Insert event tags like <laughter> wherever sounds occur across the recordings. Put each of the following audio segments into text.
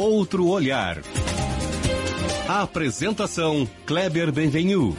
Outro olhar. A apresentação Kleber Benvenu.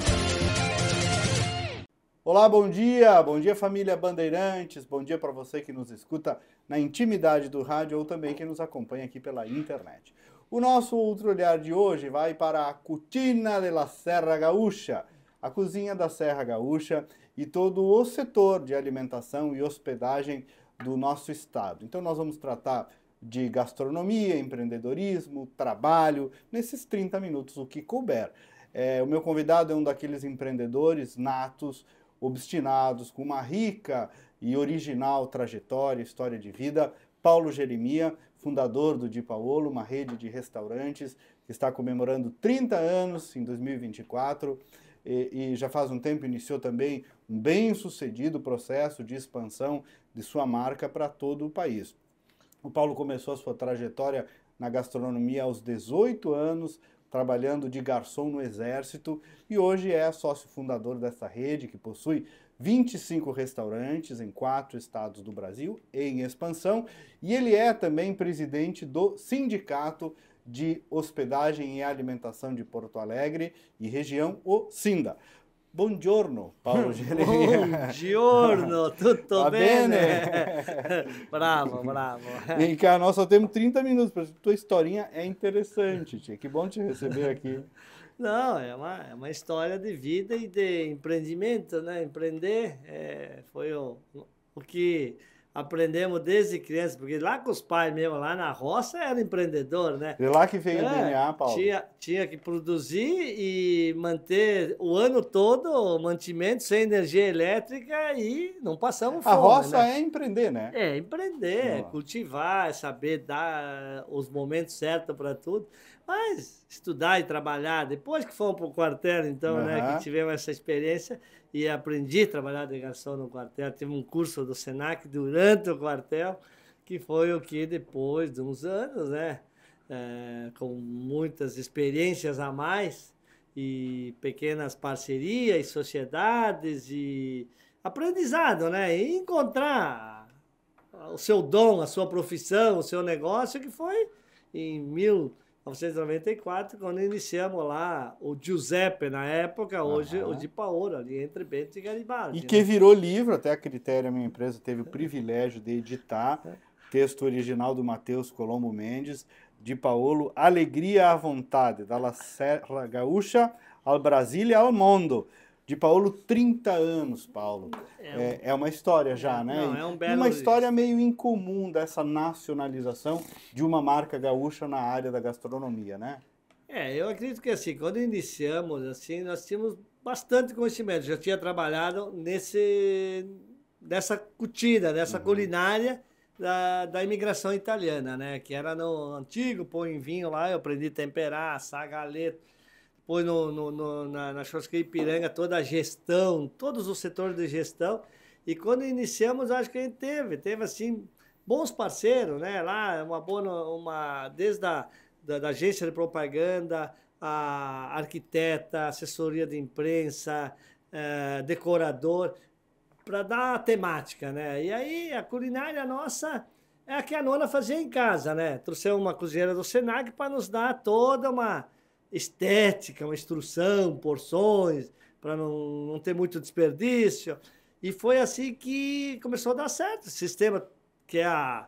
Olá, bom dia. Bom dia, família Bandeirantes. Bom dia para você que nos escuta na intimidade do rádio ou também que nos acompanha aqui pela internet. O nosso outro olhar de hoje vai para a Cutina de la Serra Gaúcha, a cozinha da Serra Gaúcha e todo o setor de alimentação e hospedagem do nosso estado. Então nós vamos tratar de gastronomia, empreendedorismo, trabalho, nesses 30 minutos, o que couber. É, o meu convidado é um daqueles empreendedores natos, obstinados, com uma rica e original trajetória, história de vida, Paulo Jeremia, fundador do Di Paolo, uma rede de restaurantes que está comemorando 30 anos em 2024 e, e já faz um tempo iniciou também um bem-sucedido processo de expansão de sua marca para todo o país. O Paulo começou a sua trajetória na gastronomia aos 18 anos, trabalhando de garçom no Exército e hoje é sócio fundador dessa rede que possui 25 restaurantes em quatro estados do Brasil em expansão e ele é também presidente do Sindicato de Hospedagem e Alimentação de Porto Alegre e região, o SINDA. dia, Paulo Jeremias. <laughs> Buongiorno, tutto tudo tá bem? bene? <laughs> bravo, bravo. Vem cá, nós só temos 30 minutos, mas tua historinha é interessante, tia. Que bom te receber aqui. <laughs> Não, é uma, é uma história de vida e de empreendimento, né? Empreender é, foi o, o que aprendemos desde criança, porque lá com os pais mesmo, lá na roça, era empreendedor, né? De lá que veio é, o DNA, Paulo. Tinha, tinha que produzir e manter o ano todo mantimento sem energia elétrica e não passamos fome. A roça né? é empreender, né? É, empreender, é cultivar, é saber dar os momentos certos para tudo. Mas estudar e trabalhar, depois que fomos para o quartel, então, uhum. né, que tivemos essa experiência, e aprendi a trabalhar de garçom no quartel. Tive um curso do SENAC durante o quartel, que foi o que depois de uns anos, né, é, com muitas experiências a mais e pequenas parcerias, sociedades e aprendizado, né, e encontrar o seu dom, a sua profissão, o seu negócio, que foi em mil 1994, quando iniciamos lá o Giuseppe na época, hoje uhum. o de Paola, ali entre Bento e Garibaldi. E né? que né? virou livro, até a critério, a minha empresa teve o é. privilégio de editar é. texto original do Matheus Colombo Mendes, de Paolo, Alegria à Vontade, da La Serra Gaúcha ao Brasil e ao Mundo de Paulo, 30 anos, Paulo. É, é um... é, é uma história já, é, né? Não, é um belo uma história meio incomum dessa nacionalização de uma marca gaúcha na área da gastronomia, né? É, eu acredito que assim, quando iniciamos, assim, nós tínhamos bastante conhecimento. Já tinha trabalhado nesse, nessa cutida, nessa uhum. culinária da, da imigração italiana, né? Que era no antigo, põe vinho lá, eu aprendi a temperar, assar galeto pôs no, no, no, na, na Churrascaria Ipiranga toda a gestão, todos os setores de gestão. E quando iniciamos, acho que a gente teve, teve assim, bons parceiros, né? Lá, uma boa, uma, desde a da, da agência de propaganda, a arquiteta, assessoria de imprensa, eh, decorador, para dar a temática, né? E aí a culinária nossa é a que a nona fazia em casa, né? Trouxe uma cozinheira do Senac para nos dar toda uma estética, uma instrução, porções, para não, não ter muito desperdício. E foi assim que começou a dar certo. O sistema que é a,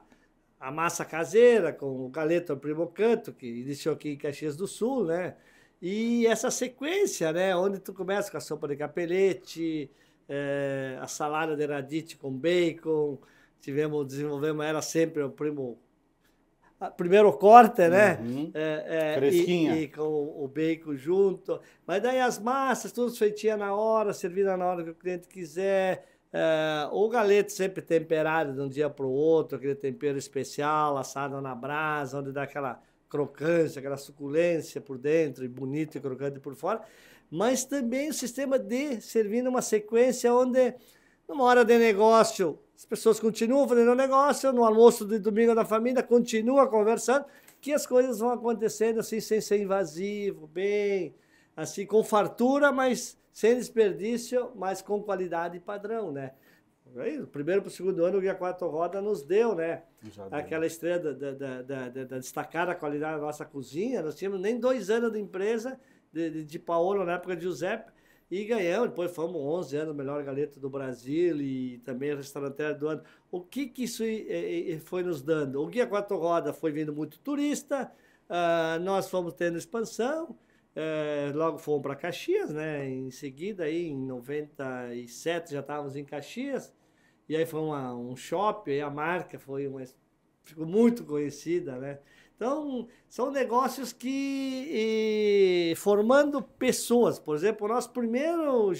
a massa caseira, com o Galeta Primo Canto, que iniciou aqui em Caxias do Sul, né? E essa sequência, né? Onde tu começa com a sopa de capelete, é, a salada de radite com bacon, tivemos, desenvolvemos, era sempre o primo primeiro corte, né? Uhum. É, é, Fresquinha. E, e, com o bacon junto. Mas daí as massas, tudo feitinha na hora, servida na hora que o cliente quiser. É, o galeto sempre temperado de um dia para o outro, aquele tempero especial, assado na brasa, onde dá aquela crocância, aquela suculência por dentro, e bonito e crocante por fora. Mas também o sistema de servir numa sequência onde numa hora de negócio, as pessoas continuam fazendo negócio, no almoço de domingo da família, continua conversando, que as coisas vão acontecendo assim, sem ser invasivo, bem, assim, com fartura, mas sem desperdício, mas com qualidade e padrão, né? Aí, do primeiro para o segundo ano, o Guia Quatro Roda nos deu, né? Deu. Aquela estreia da, da, da, da, destacar a qualidade da nossa cozinha. Nós tínhamos nem dois anos de empresa, de, de, de Paolo, na época de Giuseppe, e ganhamos, depois fomos 11 anos melhor galeta do Brasil e também restaurante do ano. O que que isso eh, eh, foi nos dando? O Guia Quatro Rodas foi vindo muito turista, ah, nós fomos tendo expansão, eh, logo fomos para Caxias, né? Em seguida, aí, em 97, já estávamos em Caxias. E aí foi uma, um shopping, a marca foi uma, ficou muito conhecida, né? Então, são negócios que, e, formando pessoas, por exemplo, o nosso primeiro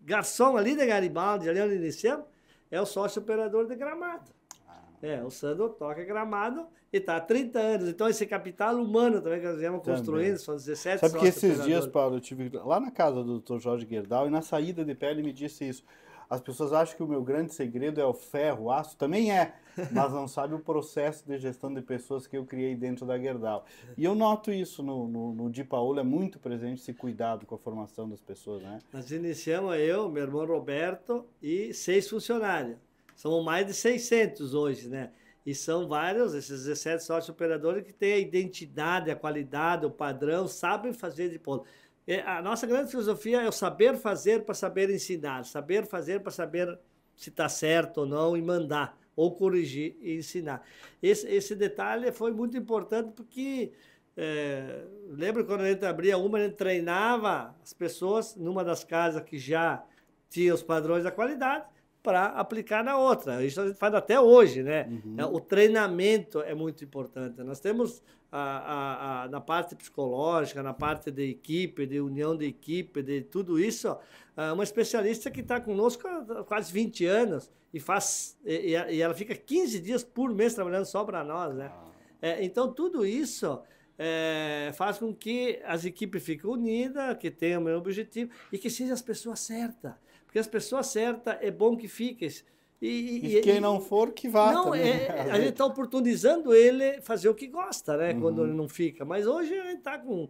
garçom ali da né, Garibaldi, ali onde iniciamos, é o sócio operador de gramado. Ah. É, o Sandro toca gramado e está há 30 anos. Então, esse capital humano também que nós viemos construindo, são 17 Sabe que esses dias, Paulo, eu tive lá na casa do Dr. Jorge Guerdal e na saída de Pele ele me disse isso. As pessoas acham que o meu grande segredo é o ferro, o aço, também é, mas não sabe o processo de gestão de pessoas que eu criei dentro da Gerdau. E eu noto isso no, no, no Di Paolo, é muito presente esse cuidado com a formação das pessoas, né? Nós iniciamos eu, meu irmão Roberto e seis funcionários. São mais de 600 hoje, né? E são vários, esses 17 sócios operadores que têm a identidade, a qualidade, o padrão, sabem fazer de ponto. É, a nossa grande filosofia é o saber fazer para saber ensinar, saber fazer para saber se está certo ou não e mandar, ou corrigir e ensinar. Esse, esse detalhe foi muito importante porque. É, lembro quando a gente abria uma, a gente treinava as pessoas numa das casas que já tinha os padrões da qualidade para aplicar na outra. Isso a gente faz até hoje, né? Uhum. É, o treinamento é muito importante. Nós temos a, a, a, na parte psicológica, na parte de equipe, de união de equipe, de tudo isso, ó, ah, uma especialista que está conosco há quase 20 anos e faz e, e, ela fica 15 dias por mês trabalhando só para nós, né? Ah. É, então tudo isso é, faz com que as equipes fiquem unidas, que tenham o mesmo objetivo e que sejam as pessoas certas, porque as pessoas certas é bom que fiquem e, e quem e, não for, que vá. Não, também, é, é a gente está oportunizando ele fazer o que gosta, né? Uhum. Quando ele não fica. Mas hoje a gente está com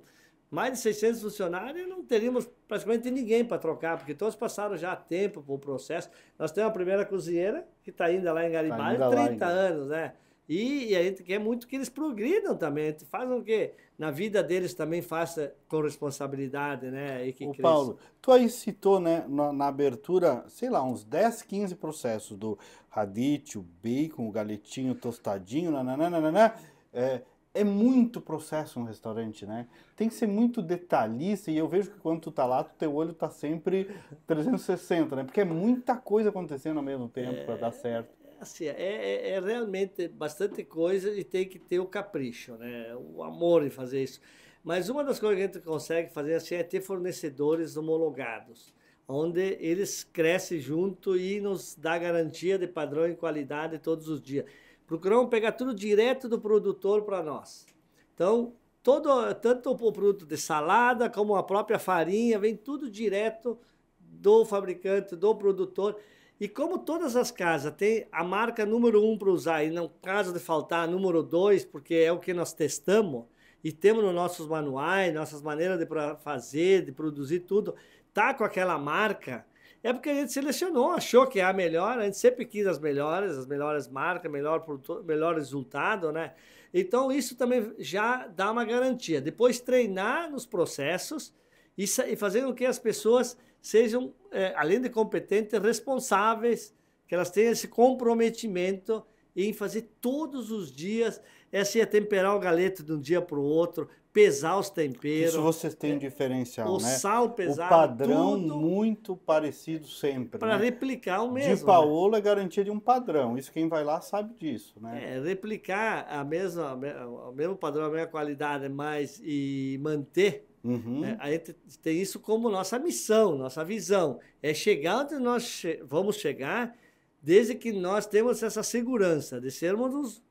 mais de 600 funcionários e não teríamos praticamente ninguém para trocar, porque todos passaram já tempo para o processo. Nós temos a primeira cozinheira, que está ainda lá em tá Garibaldi, tá 30 lá, anos, né? E, e, a gente quer muito que eles progridam também. A gente faz o que na vida deles também faça com responsabilidade, né? E que o Paulo, tu aí citou, né, na, na, abertura, sei lá, uns 10, 15 processos do radite, o bacon, o galetinho o tostadinho, nananana, é, é muito processo um restaurante, né? Tem que ser muito detalhista e eu vejo que quando tu tá lá, teu olho tá sempre 360, né? Porque é muita coisa acontecendo ao mesmo tempo é... para dar certo assim, é, é, é, realmente bastante coisa e tem que ter o capricho, né? O amor em fazer isso. Mas uma das coisas que a gente consegue fazer assim, é ter fornecedores homologados, onde eles crescem junto e nos dá garantia de padrão e qualidade todos os dias. Procuramos pegar tudo direto do produtor para nós. Então, todo, tanto o produto de salada como a própria farinha, vem tudo direto do fabricante, do produtor. E como todas as casas têm a marca número um para usar e não caso de faltar número dois, porque é o que nós testamos e temos nos nossos manuais, nossas maneiras de fazer, de produzir tudo, tá com aquela marca, é porque a gente selecionou, achou que é a melhor, a gente sempre quis as melhores, as melhores marcas, melhor, produto, melhor resultado, né? Então isso também já dá uma garantia. Depois treinar nos processos e, e fazer com que as pessoas sejam, é, além de competentes, responsáveis, que elas tenham esse comprometimento em fazer todos os dias, essa ia temperar o galeto de um dia para o outro, pesar os temperos. Isso vocês têm é, diferencial, né? o né? sal pesado, O padrão muito parecido sempre. Para né? replicar o mesmo. De né? paolo né? é garantia de um padrão, isso quem vai lá sabe disso, né? É, replicar a mesma, o mesmo padrão, a mesma qualidade, mas e manter Uhum. É, a gente tem isso como nossa missão, nossa visão. É chegar onde nós che vamos chegar, desde que nós temos essa segurança de sermos os,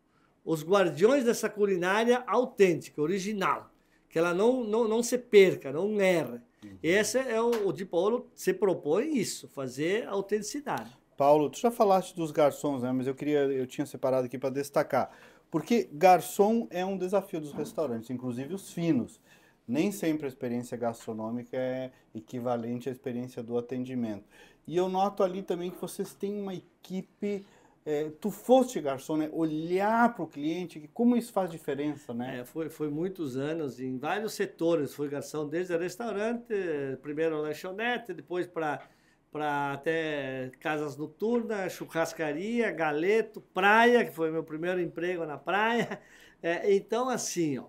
os guardiões dessa culinária autêntica, original. Que ela não, não, não se perca, não erra. Uhum. Esse é o, o Di Paulo se propõe isso, fazer autenticidade. Paulo, tu já falaste dos garçons, né? Mas eu queria, eu tinha separado aqui para destacar, porque garçom é um desafio dos restaurantes, inclusive os finos. Nem sempre a experiência gastronômica é equivalente à experiência do atendimento. E eu noto ali também que vocês têm uma equipe. É, tu foste garçom, né? Olhar para o cliente, como isso faz diferença, né? É, foi, foi muitos anos, em vários setores. Fui garçom desde restaurante, primeiro lanchonete, depois para para até casas noturnas, churrascaria, galeto, praia, que foi meu primeiro emprego na praia. É, então, assim, ó,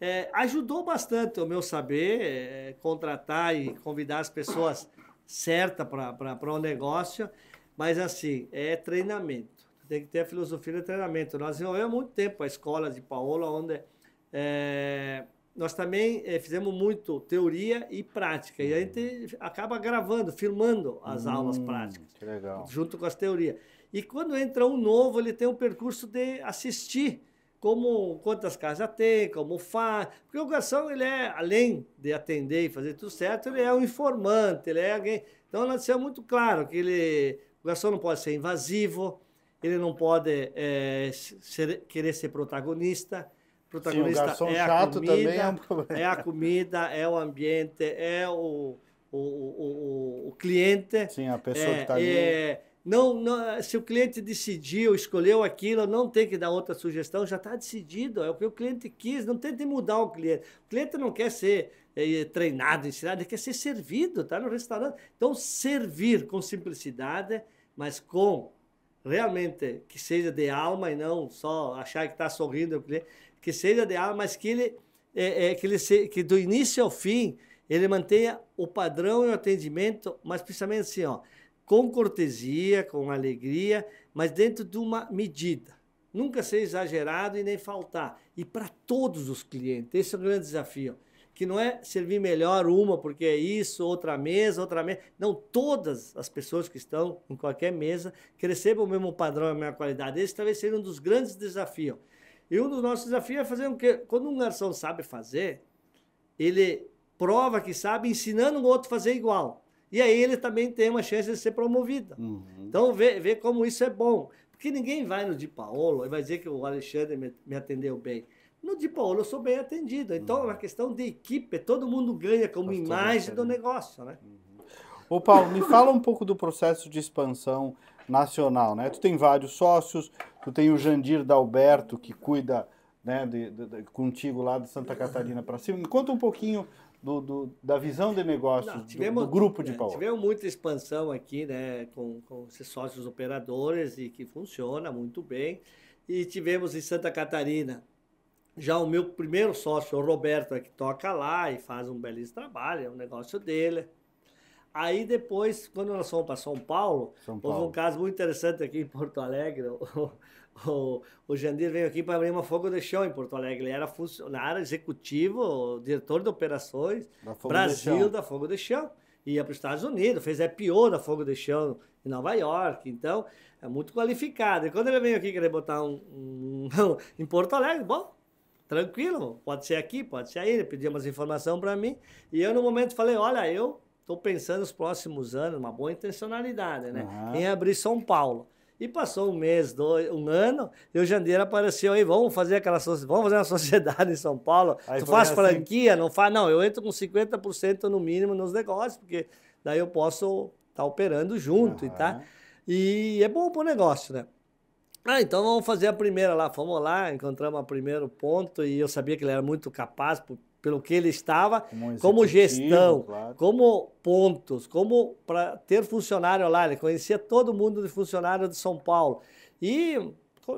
é, ajudou bastante, o meu saber, é, contratar e convidar as pessoas certas para o um negócio, mas assim, é treinamento. Tem que ter a filosofia do treinamento. Nós envolvemos é muito tempo a escola de Paola, onde é, nós também é, fizemos muito teoria e prática. E a gente acaba gravando, filmando as hum, aulas práticas. Junto com as teorias. E quando entra um novo, ele tem um percurso de assistir como quantas casas tem, como faz. Porque o garçom, ele é, além de atender e fazer tudo certo, ele é um informante, ele é alguém. Então, nós temos muito claro que ele, o garçom não pode ser invasivo, ele não pode é, ser, querer ser protagonista. Protagonista Sim, é a comida, é, um é, a comida, é o ambiente, é o, o, o, o cliente. Sim, a pessoa tá é, que está ali é, não, não, se o cliente decidiu, escolheu aquilo, não tem que dar outra sugestão, já está decidido, é o que o cliente quis, não tente mudar o cliente. O cliente não quer ser é, treinado, ensinado, ele quer ser servido, tá no restaurante. Então, servir com simplicidade, mas com realmente que seja de alma e não só achar que está sorrindo, cliente, que seja de alma, mas que ele, é, é, que, ele se, que do início ao fim, ele mantenha o padrão e o atendimento, mas principalmente assim, ó, com cortesia, com alegria, mas dentro de uma medida. Nunca ser exagerado e nem faltar. E para todos os clientes, esse é o grande desafio. Que não é servir melhor uma porque é isso, outra mesa, outra mesa. Não, todas as pessoas que estão em qualquer mesa que recebam o mesmo padrão e a mesma qualidade. Esse talvez seja um dos grandes desafios. E um dos nossos desafios é fazer o quê? quando um garçom sabe fazer, ele prova que sabe ensinando o outro a fazer igual. E aí ele também tem uma chance de ser promovido. Uhum. Então vê, vê como isso é bom. Porque ninguém vai no Di Paolo e vai dizer que o Alexandre me, me atendeu bem. No Di Paolo eu sou bem atendido. Então uhum. é uma uhum. questão de equipe, todo mundo ganha como imagem do negócio, né? Uhum. Ô Paulo, me fala um pouco do processo de expansão nacional, né? Tu tem vários sócios, tu tem o Jandir Dalberto que cuida né, de, de, de, contigo lá de Santa Catarina para cima. Me conta um pouquinho do, do, da visão de negócios Não, tivemos, do, do, grupo de é, paulo Tivemos muita expansão aqui, né, com, com esses sócios operadores e que funciona muito bem. E tivemos em Santa Catarina já o meu primeiro sócio, o Roberto, é que toca lá e faz um belíssimo trabalho, é um negócio dele. Aí depois, quando nós fomos para São Paulo, São Paulo, houve um caso muito interessante aqui em Porto Alegre. <laughs> O, <laughs> o, o Jandir veio aqui para abrir uma fogo de chão em Porto Alegre. Ele era funcionário executivo, diretor de operações da Brasil da Fogo de Chão. Ia para os Estados Unidos, fez pior da Fogo de Chão em Nova York. Então, é muito qualificado. E quando ele veio aqui querer botar um, um, um <laughs> em Porto Alegre, bom, tranquilo, pode ser aqui, pode ser aí. Ele pediu umas informações para mim. E eu, no momento, falei: olha, eu estou pensando nos próximos anos, uma boa intencionalidade, né? Uhum. Em abrir São Paulo. E passou um mês, dois, um ano, e o Jandir apareceu aí, vamos fazer aquela vamos fazer uma <laughs> sociedade em São Paulo. Aí tu faz assim. franquia, não faz. Não, eu entro com 50% no mínimo nos negócios, porque daí eu posso estar tá operando junto uhum. e tá. E é bom o negócio, né? Ah, então vamos fazer a primeira lá. Fomos lá, encontramos o primeiro ponto e eu sabia que ele era muito capaz, pelo que ele estava, como, como gestão, claro. como pontos, como para ter funcionário lá. Ele conhecia todo mundo de funcionário de São Paulo. E,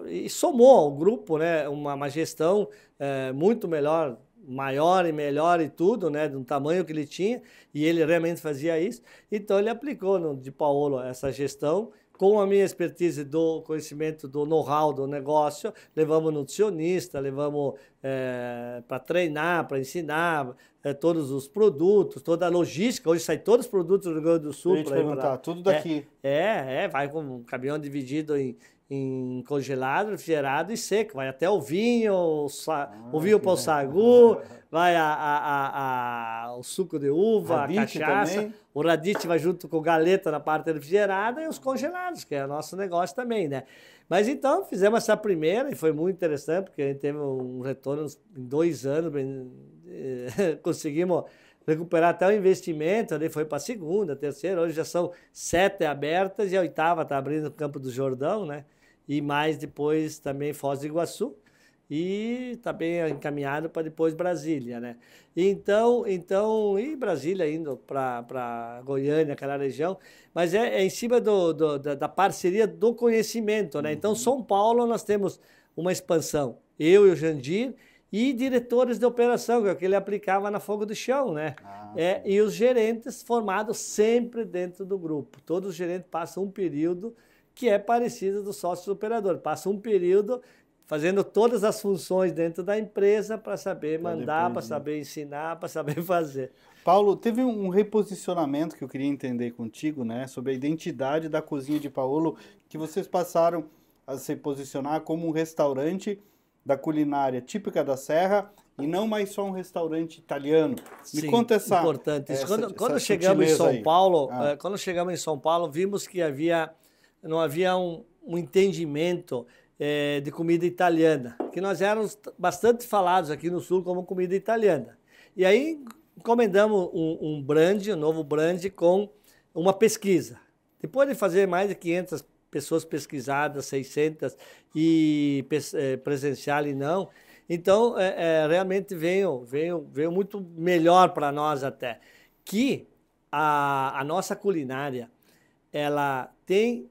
e somou ao grupo né, uma, uma gestão é, muito melhor, maior e melhor e tudo, né, do tamanho que ele tinha, e ele realmente fazia isso. Então ele aplicou no, de Paulo essa gestão com a minha expertise do conhecimento do know-how do negócio, levamos nutricionista, levamos é, eh, para treinar, para ensinar, é, todos os produtos, toda a logística. Hoje sai todos os produtos do Rio Grande do Sul. Eu te perguntar, pra... tudo daqui. É, é, é, vai com um caminhão dividido em, em congelado, refrigerado e seco. Vai até o vinho, o, sa... ah, o vinho para o sagu, vai a, a, a, o suco de uva, radite a cachaça. Também. O radite vai junto com galeta na parte refrigerada e os congelados, que é nosso negócio também, né? Mas então fizemos essa primeira e foi muito interessante, porque a gente teve um retorno em dois anos bem <laughs> conseguimos recuperar até o investimento, ali foi para a segunda, terceira, hoje já são sete abertas e a oitava está abrindo o Campo do Jordão, né? E mais depois também Foz do Iguaçu e está bem encaminhado para depois Brasília, né? Então, então e Brasília indo para Goiânia, aquela região, mas é, é em cima do, do, da, da, parceria do conhecimento, né? Então, uhum. São Paulo nós temos uma expansão, eu e o Jandir, e diretores de operação, que é o que ele aplicava na fogo do chão, né? Ah, é, e os gerentes formados sempre dentro do grupo. Todos os gerentes passam um período que é parecido do sócio operador, passa um período fazendo todas as funções dentro da empresa para saber mandar, para né? saber ensinar, para saber <laughs> fazer. Paulo, teve um reposicionamento que eu queria entender contigo, né, sobre a identidade da cozinha de Paulo, que vocês passaram a se posicionar como um restaurante da culinária típica da Serra e não mais só um restaurante italiano. Me Sim, conta essa importante. Essa, quando, quando chegamos em São aí. Paulo, ah. Eh, quando chegamos em São Paulo, vimos que havia não havia um, um entendimento é, de comida italiana, que nós éramos bastante falados aqui no sul como comida italiana. E aí encomendamos um, um brand, um novo brand com uma pesquisa. Depois de fazer mais de 500 pessoas pesquisadas, 600 e eh, presencial e não. Então, é, é, realmente veio, veio, veio muito melhor para nós até. Que a, a nossa culinária, ela tem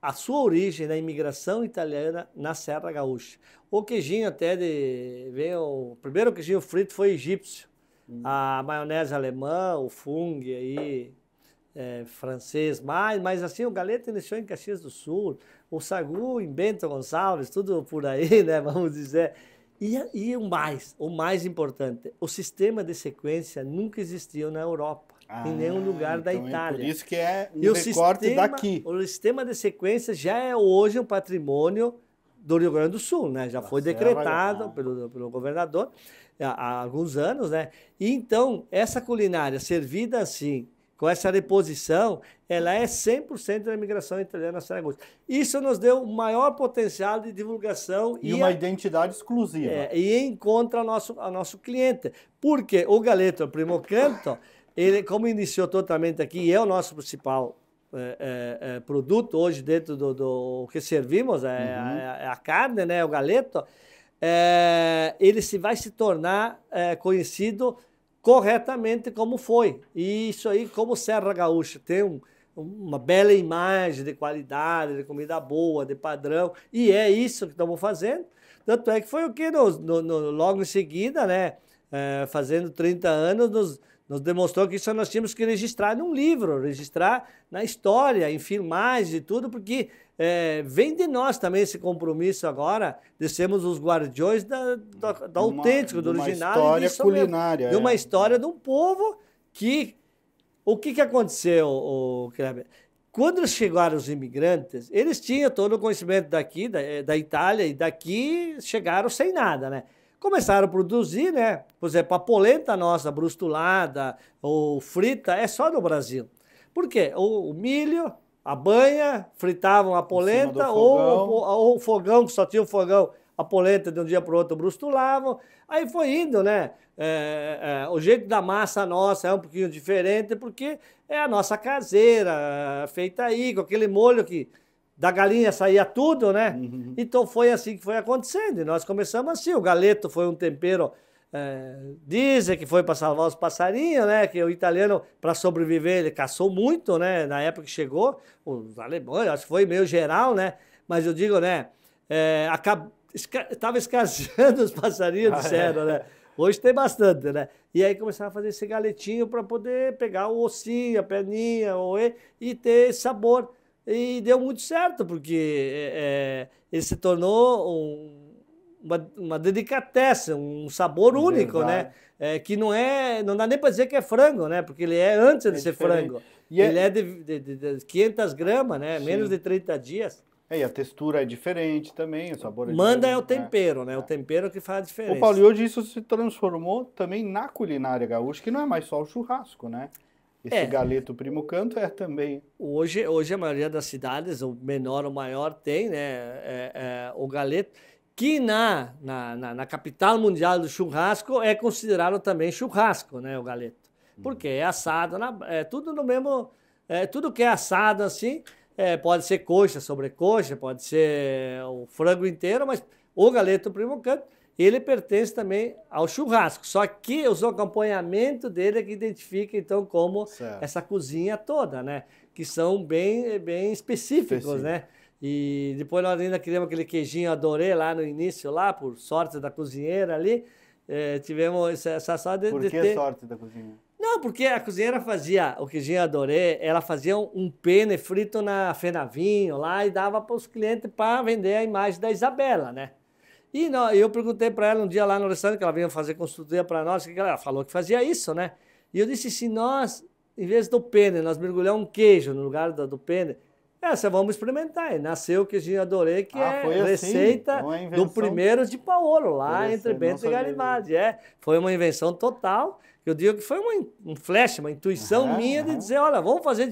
a sua origem na imigração italiana na Serra Gaúcha. O queijinho até de... Veio, o primeiro queijinho frito foi egípcio. Hum. A maionese alemã, o fungo aí, é, francês mais, mas assim, o Galeta iniciou em Caxias do Sul, o Sagu em Bento Gonçalves, tudo por aí, <laughs> né, vamos dizer. E, e o mais, o mais importante, o sistema de sequência nunca existiu na Europa. Ah, em nenhum lugar da Itália. Então é por isso que é um e recorte sistema, daqui. O sistema de sequência já é hoje um patrimônio do Rio Grande do Sul, né? Já foi decretado pelo, pelo governador há, há, alguns anos, né? E então, essa culinária servida assim, com essa reposição, ela é 100% da imigração italiana a Saragossa. Isso nos deu o maior potencial de divulgação. E, e uma a, identidade exclusiva. É, e encontra nosso, a nosso cliente. Porque o Galeto, é primo canto, ele, como iniciou totalmente aqui, é o nosso principal é, é, é produto hoje dentro do, do que servimos, é, uhum. a, é, a, carne, né, o Galeto, ele se, vai se tornar conhecido corretamente como foi. E isso aí, como Serra Gaúcha tem um, uma bela imagem de qualidade, de comida boa, de padrão, e é isso que estamos fazendo. Tanto é que foi o que no, no, no, logo em seguida, né? É, fazendo 30 anos, nos, nos demonstrou que isso nós tínhamos que registrar num livro, registrar na história, em filmagens e tudo, porque é, vem de nós também esse compromisso agora de sermos os guardiões da, da, da uma, autêntico, do original. De uma história culinária. de uma é. história de um povo que... O que, que aconteceu, o Kleber? Quando chegaram os imigrantes, eles tinham todo o conhecimento daqui, da, é, da Itália, e daqui chegaram sem nada, né? começaram a produzir, né? Por exemplo, a polenta nossa, brustulada ou frita, é só no Brasil. Por quê? O, o milho, a banha, fritavam a polenta, ou, o fogão, que só tinha o fogão, a polenta de um dia para o outro brustulavam. Aí foi indo, né? É, é, o jeito da massa nossa é um pouquinho diferente, porque é a nossa caseira, é, feita aí, com aquele molho que da galinha saía tudo, né? Uhum. Então foi assim que foi acontecendo. E nós começamos assim. O galeto foi um tempero. É, dizem que foi para salvar os passarinhos, né? Que o italiano, para sobreviver, ele caçou muito, né? Na época que chegou, os alemães, acho que foi meio geral, né? Mas eu digo, né? É, eh, acab... Esca... Tava escasseando os passarinhos, <laughs> ah, é. disseram, é. né? Hoje tem bastante, né? E aí começaram a fazer esse galetinho para poder pegar o ossinho, a perninha, o e ter sabor. E deu muito certo, porque é, é, ele se tornou um, uma, uma um sabor é único, né? É, que não é, não dá nem para dizer que é frango, né? Porque ele é antes é de ser frango. E ele é, de, de, de 500 gramas, né? Sim. Menos de 30 dias. É, e a textura é diferente também, o sabor é Manda é o né? tempero, né? É. O tempero que faz a diferença. O Paulo, e hoje isso se transformou também na culinária gaúcha, que não é mais só o churrasco, né? Esse é. galeto primo canto é também. Hoje, hoje a maioria das cidades, o menor ou maior, tem né, é, é, o galeto, que na, na, na, na, capital mundial do churrasco é considerado também churrasco, né, o galeto. Uhum. Porque é assado, na, é tudo no mesmo. É, tudo que é assado assim, é, pode ser coxa, sobrecoxa, pode ser o frango inteiro, mas o galeto primo canto ele pertence também ao churrasco. Só que o acompanhamento dele é que identifica, então, como certo. essa cozinha toda, né? Que são bem, bem específicos, Específico. né? E depois nós ainda criamos aquele queijinho adorei lá no início, lá, por sorte da cozinheira ali. É, tivemos essa, essa sorte de, por que de ter... sorte da cozinha? Não, porque a cozinheira fazia o queijinho adorei, ela fazia um, um pene frito na Fenavinho lá e dava para os clientes para vender a imagem da Isabela, né? E não, eu perguntei para ela um dia lá no restaurante, que ela veio fazer consultoria para nós, que ela falou que fazia isso, né? E eu disse, se assim, nós, em vez do pênis nós mergulhamos um queijo no lugar do, do pene, essa é, vamos experimentar. E nasceu o queijinho adorei, que ah, é assim, receita assim? do primeiro de Paolo, lá entre Bento e Garibaldi. É, foi uma invenção total. Eu digo que foi uma, um flash, uma intuição uhum, minha uhum. de dizer, olha, vamos fazer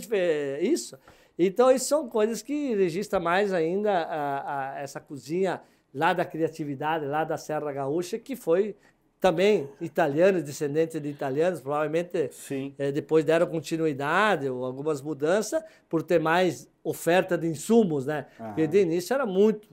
isso. Então, isso são coisas que registram mais ainda a, a, essa cozinha lá da criatividade, lá da Serra Gaúcha, que foi também italianos, descendentes de italianos, provavelmente é, depois deram continuidade ou algumas mudanças por ter mais oferta de insumos, né? Aham. Porque de início era muito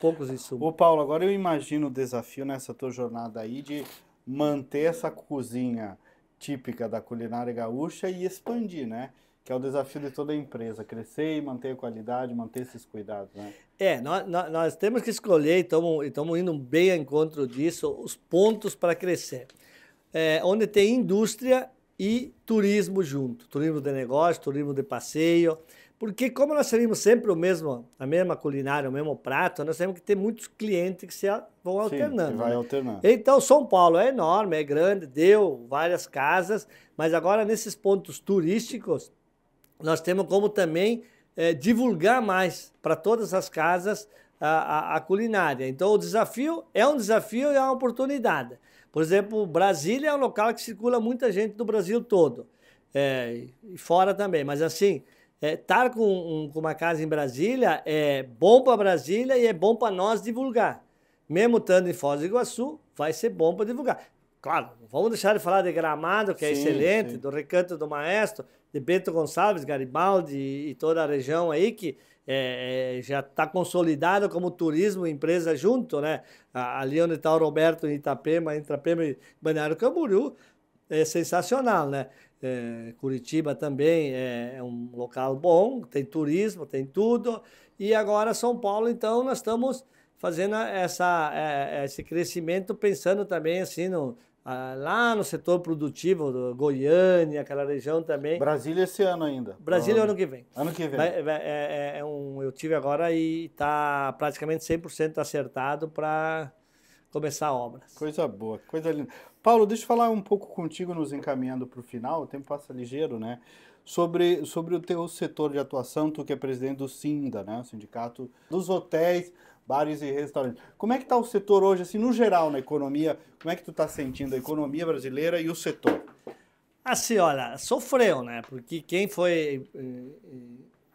poucos insumos. Ô Paulo, agora eu imagino o desafio nessa tua jornada aí de manter essa cozinha típica da culinária gaúcha e expandir, né? que é o desafio de toda empresa, crescer e manter a qualidade, manter esses cuidados, né? É, nós, nós temos que escolher, e estamos indo bem ao encontro disso, os pontos para crescer. É, onde tem indústria e turismo junto, turismo de negócio, turismo de passeio, porque como nós servimos sempre o mesmo, a mesma culinária, o mesmo prato, nós temos que ter muitos clientes que se vão Sim, alternando. Vai né? alternando. Então, São Paulo é enorme, é grande, deu várias casas, mas agora nesses pontos turísticos, nós temos como também é, divulgar mais para todas as casas a, a, a, culinária. Então, o desafio é um desafio e é uma oportunidade. Por exemplo, Brasília é um local que circula muita gente do Brasil todo, é, e fora também. Mas, assim, estar é, tá com, um, com, uma casa em Brasília é bom para Brasília e é bom para nós divulgar. Mesmo estando em Foz do Iguaçu, vai ser bom para divulgar. Claro, vamos deixar de falar de Gramado, que é excelente, sim. do Recanto do Maestro, de Bento Gonçalves, Garibaldi e toda a região aí que é, é já está consolidado como turismo empresa junto, né? Ali onde está o Roberto em Itapema, em Itapema e Balneário Camboriú, é sensacional, né? É, Curitiba também é, é um local bom, tem turismo, tem tudo. E agora São Paulo, então, nós estamos fazendo essa, é, esse crescimento pensando também assim no, ah, lá no setor produtivo, Goiânia, aquela região também. Brasília esse ano ainda. Brasília é ano que vem. Ano que vem. É, é, é um, eu tive agora e está praticamente 100% acertado para começar obras. Coisa boa, coisa linda. Paulo, deixa eu falar um pouco contigo, nos encaminhando para o final, o tempo passa ligeiro, né? Sobre, sobre o teu setor de atuação, tu que é presidente do SINDA, né? O Sindicato dos Hotéis bares e restaurantes. Como é que está o setor hoje, assim, no geral, na economia? Como é que tu está sentindo a economia brasileira e o setor? Assim, olha, sofreu, né? Porque quem foi... Eh, eh,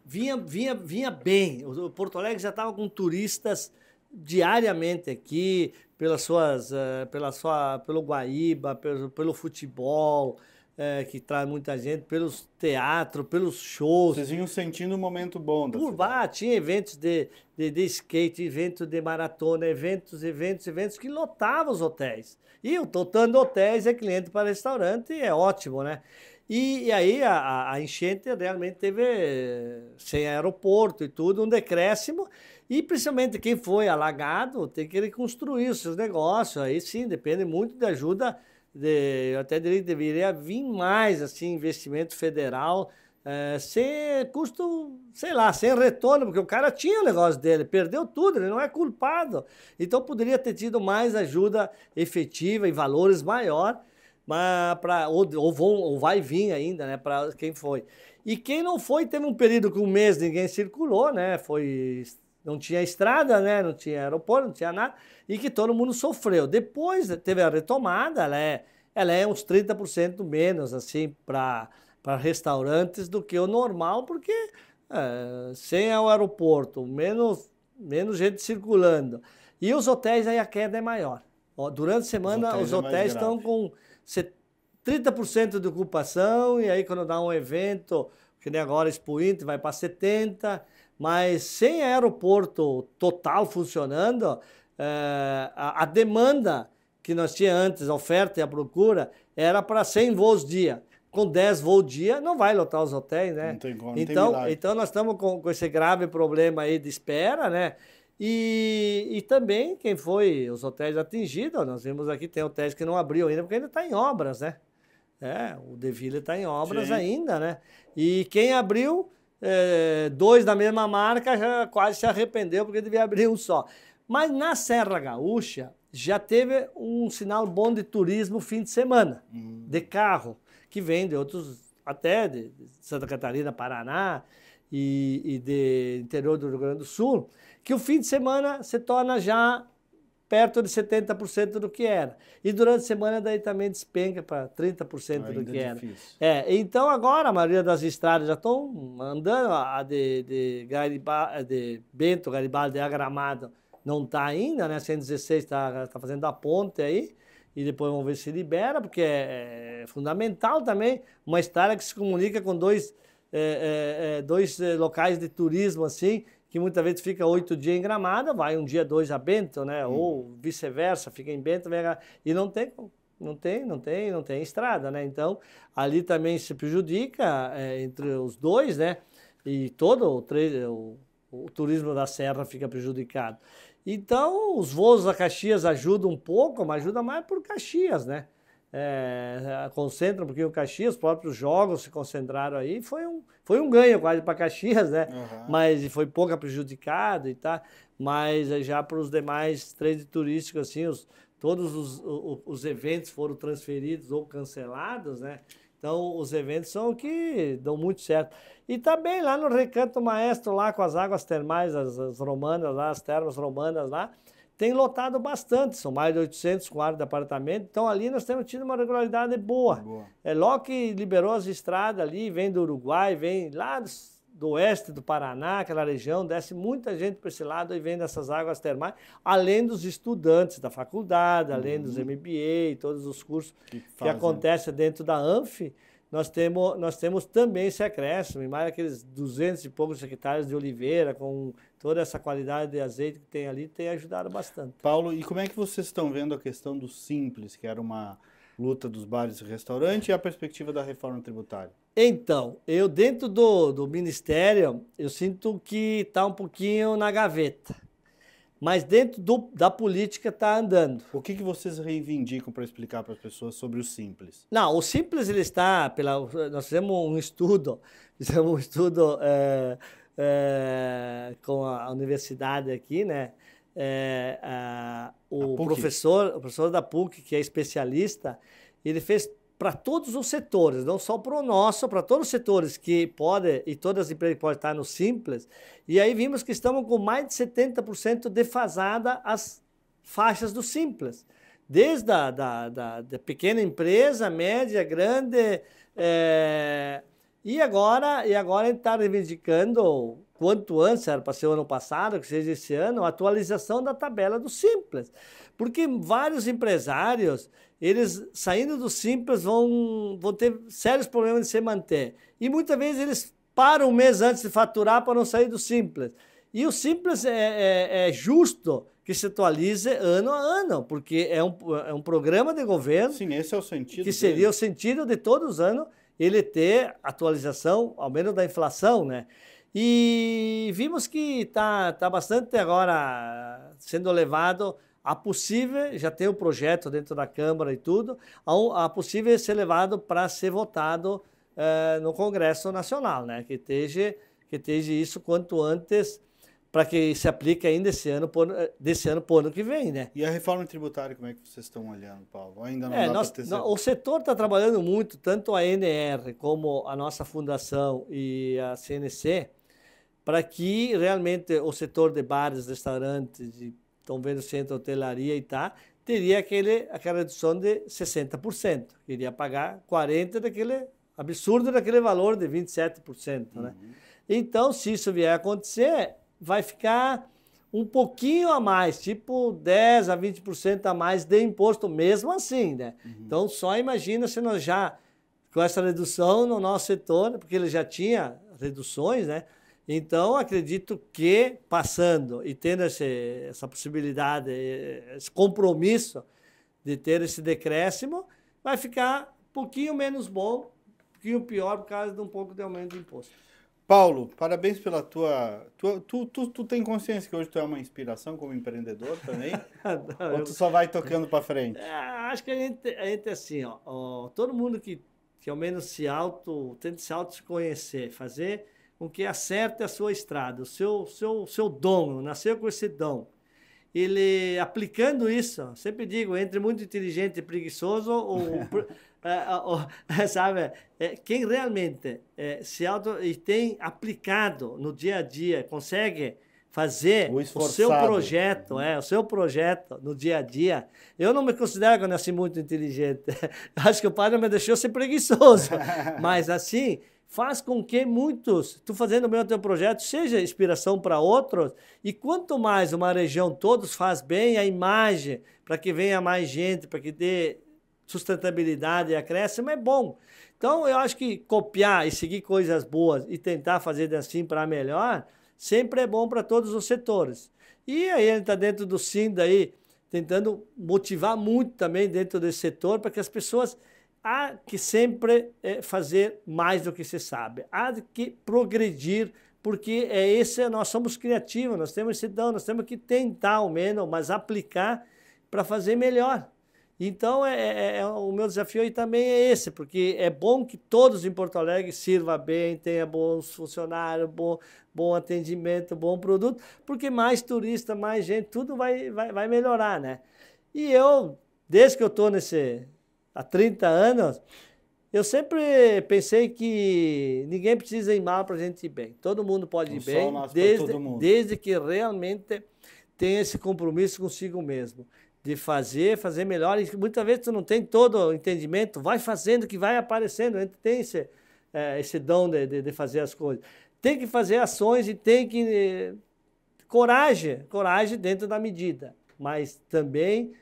vinha, vinha, vinha bem. O Porto Alegre já estava com turistas diariamente aqui, pelas suas, eh, pela sua, pelo Guaíba, pelo, pelo futebol, é, que traz muita gente, pelos teatros, pelos shows. Vocês vinham sentindo um momento bom. Por lá, tinha eventos de, de, de, skate, eventos de maratona, eventos, eventos, eventos que lotavam os hotéis. E o Totando Hotéis é cliente para restaurante, é ótimo, né? E, e, aí a, a, enchente realmente teve, eh, sem aeroporto e tudo, um decréscimo. E principalmente quem foi alagado tem que reconstruir os seus negócios. Aí sim, depende muito da ajuda de, eu até diria deveria vir mais assim, investimento federal, é, sem custo, sei lá, sem retorno, porque o cara tinha o negócio dele, perdeu tudo, ele não é culpado. Então poderia ter tido mais ajuda efetiva e valores maior, mas para ou, ou, ou vai vir ainda, né, para quem foi. E quem não foi, teve um período que um mês ninguém circulou, né, foi não tinha estrada, né? não tinha aeroporto, não tinha nada, e que todo mundo sofreu. Depois né, teve a retomada, ela é, ela é uns 30% menos assim para restaurantes do que o normal, porque é, sem o aeroporto, menos, menos gente circulando. E os hotéis aí a queda é maior. Durante a semana os hotéis, os é hotéis é estão com 30% de ocupação, e aí quando dá um evento, que nem agora Expo Inter, vai para 70%, mas sem aeroporto total funcionando, é, a, a, demanda que nós tinha antes, a oferta e a procura, era para 100 voos dia. Com 10 voos dia, não vai lotar os hotéis, né? Não tem como, então, tem então nós estamos com, com esse grave problema aí de espera, né? E, e, também quem foi os hotéis atingidos, nós vimos aqui, tem hotéis que não abriu ainda, porque ainda está em obras, né? É, o Deville está em obras Sim. ainda, né? E quem abriu é, dois da mesma marca, já quase se arrependeu porque devia abrir um só. Mas na Serra Gaúcha já teve um sinal bom de turismo fim de semana, hum. de carro, que vem de outros, até de Santa Catarina, Paraná e, e de interior do Rio Grande do Sul, que o fim de semana se torna já perto de 70% do que era. E durante a semana daí também despenca para 30% Ainda do é que era. Difícil. É, então agora a maioria das estradas já estão andando, a de, de, de Bento Garibaldi a Gramado não está ainda, né? 116 está tá fazendo a ponte aí e depois vamos ver se libera, porque é, é fundamental também uma estrada que se comunica com dois, é, é, é dois locais de turismo assim que muitas vezes fica oito dias em Gramada, vai um dia, dois a Bento, né? Hum. Ou vice-versa, fica em Bento, vem a... e não tem não tem, não tem, não tem estrada, né? Então, ali também se prejudica é, entre os dois, né? E todo o, o, o, turismo da serra fica prejudicado. Então, os voos a Caxias ajudam um pouco, mas ajuda mais por Caxias, né? é, concentram, porque o Caxias, os próprios jogos se concentraram aí, foi um, foi um ganho quase para Caxias, né? Uhum. Mas foi pouco prejudicado e tá. Mas já para os demais trade turísticos, assim, os, todos os, os, os, eventos foram transferidos ou cancelados, né? Então, os eventos são que dão muito certo. E também tá lá no Recanto Maestro, lá com as águas termais, as, as romanas, lá, as termas romanas lá, tem lotado bastante, são mais de 800 quartos de apartamento, então ali nós temos tido uma regularidade boa. boa. É logo que liberou as estradas ali, vem do Uruguai, vem lá do oeste do Paraná, aquela região, desce muita gente para esse lado e vem dessas águas termais, além dos estudantes da faculdade, além uhum. dos MBA, todos os cursos que, que acontecem dentro da ANF nós temos, nós temos também esse acréscimo, mais aqueles 200 e poucos hectares de oliveira, com toda essa qualidade de azeite que tem ali, tem ajudado bastante. Paulo, e como é que vocês estão vendo a questão do simples, que era uma luta dos bares e restaurantes, e a perspectiva da reforma tributária? Então, eu dentro do, do Ministério, eu sinto que está um pouquinho na gaveta mas dentro do, da política está andando. O que, que vocês reivindicam para explicar para as pessoas sobre o simples? Não, o simples ele está pela. Nós fizemos um estudo, <laughs> fizemos um estudo é, é, com a universidade aqui, né? É, a, o a professor, o professor da PUC que é especialista, ele fez para todos os setores, não só para o nosso, para todos os setores que podem e todas as empresas que podem estar no Simples. E aí vimos que estamos com mais de 70% defasada as faixas do Simples. Desde a da, da, da pequena empresa, média, grande. É... E agora, e agora ele está reivindicando, quanto antes, era para ser o ano passado, que seja esse ano, a atualização da tabela do Simples. Porque vários empresários, eles saindo do simples vão, vão ter sérios problemas de se manter. E muitas vezes eles param um mês antes de faturar para não sair do simples. E o simples é, é, é justo que se atualize ano a ano, porque é um, é um programa de governo. Sim, esse é o sentido. Que seria o sentido de todos os anos ele ter atualização, ao menos da inflação, né? E vimos que está tá bastante agora sendo levado a possível, já tem o um projeto dentro da Câmara e tudo, a, a possível ser levado para ser votado eh, no Congresso Nacional, né? que, esteja, que esteja isso quanto antes, para que se aplique ainda esse ano, por, eh, desse ano para o ano que vem. Né? E a reforma tributária, como é que vocês estão olhando, Paulo? Ainda não é, dá ter... nós, O setor está trabalhando muito, tanto a NR como a nossa fundação e a CNC, para que realmente o setor de bares, restaurantes, de estão vendo centro hotelaria e tá, teria aquele, aquela redução de 60%. Iria pagar 40% daquele absurdo daquele valor de 27%. Né? Uhum. Né? Então, se isso vier a acontecer, vai ficar um pouquinho a mais, tipo 10 a 20% a mais de imposto, mesmo assim, né? Uhum. Então, só imagina se nós já, com essa redução no nosso setor, porque ele já tinha reduções, né? Então, acredito que passando e tendo esse, essa possibilidade, eh, esse compromisso de ter esse decréscimo, vai ficar um pouquinho menos bom, um pouquinho pior por causa de um pouco de aumento de imposto. Paulo, parabéns pela tua. tua tu, tu, tu tem consciência que hoje tu é uma inspiração como empreendedor também? Não, <laughs> ou tu eu... só vai tocando para frente? É, acho que a gente, a gente é assim, ó, ó, todo mundo que, que ao menos se auto, tenta se auto conhecer, fazer com que acerta é a sua estrada, o seu, seu, seu dom, nasceu com esse dom. Ele, aplicando isso, sempre digo, entre muito inteligente e preguiçoso, ou, <laughs> é, <laughs> sabe, é, quem realmente é, se auto, e tem aplicado no dia a dia, consegue fazer o, o, seu projeto, é, o seu projeto no dia a dia. Eu não me considero que eu nasci muito inteligente. <laughs> Acho que o padre me deixou ser preguiçoso. Mas assim, faz com que muitos, tu fazendo bem o teu projeto, seja inspiração para outros. E quanto mais uma região todos faz bem a imagem, para que venha mais gente, para que dê sustentabilidade e acréscimo, é bom. Então, eu acho que copiar e seguir coisas boas e tentar fazer assim para melhor, sempre é bom para todos os setores. E aí ele está dentro do SINDA aí, tentando motivar muito também dentro desse setor para que as pessoas há que sempre é, fazer mais do que se sabe, há que progredir, porque é esse, nós somos criativos, nós temos esse dom, nós temos que tentar ao menos, mas aplicar para fazer melhor. Então, é é, é, é, o meu desafio aí também é esse, porque é bom que todos em Porto Alegre sirva bem, tenha bons funcionários, bom, bom atendimento, bom produto, porque mais turista, mais gente, tudo vai, vai, vai melhorar, né? E eu, desde que eu estou nesse, há 30 anos, eu sempre pensei que ninguém precisa ir mal para a gente ir bem. Todo mundo pode ir bem, desde, desde que realmente tenha esse compromisso consigo mesmo de fazer, fazer melhor. E muitas vezes você não tem todo o entendimento, vai fazendo que vai aparecendo. A gente tem esse, é, esse dom de, de, de, fazer as coisas. Tem que fazer ações e tem que. Eh, coragem, coragem dentro da medida, mas também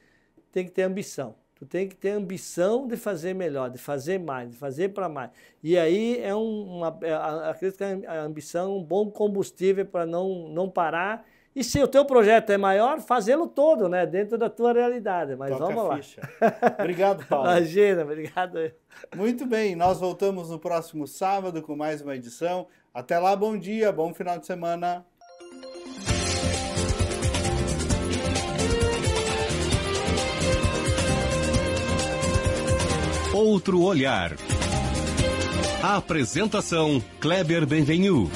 tem que ter ambição. Tu tem que ter ambição de fazer melhor, de fazer mais, de fazer para mais. E aí é um, uma, é, acredito que é a ambição é um bom combustível para não, não parar. E se o teu projeto é maior, fazê-lo todo, né? Dentro da tua realidade. Mas Toca vamos lá. Ficha. Obrigado, Paulo. <laughs> Imagina, obrigado. Muito bem, nós voltamos no próximo sábado com mais uma edição. Até lá, bom dia, bom final de semana. Outro olhar. A apresentação Kleber Benvenu.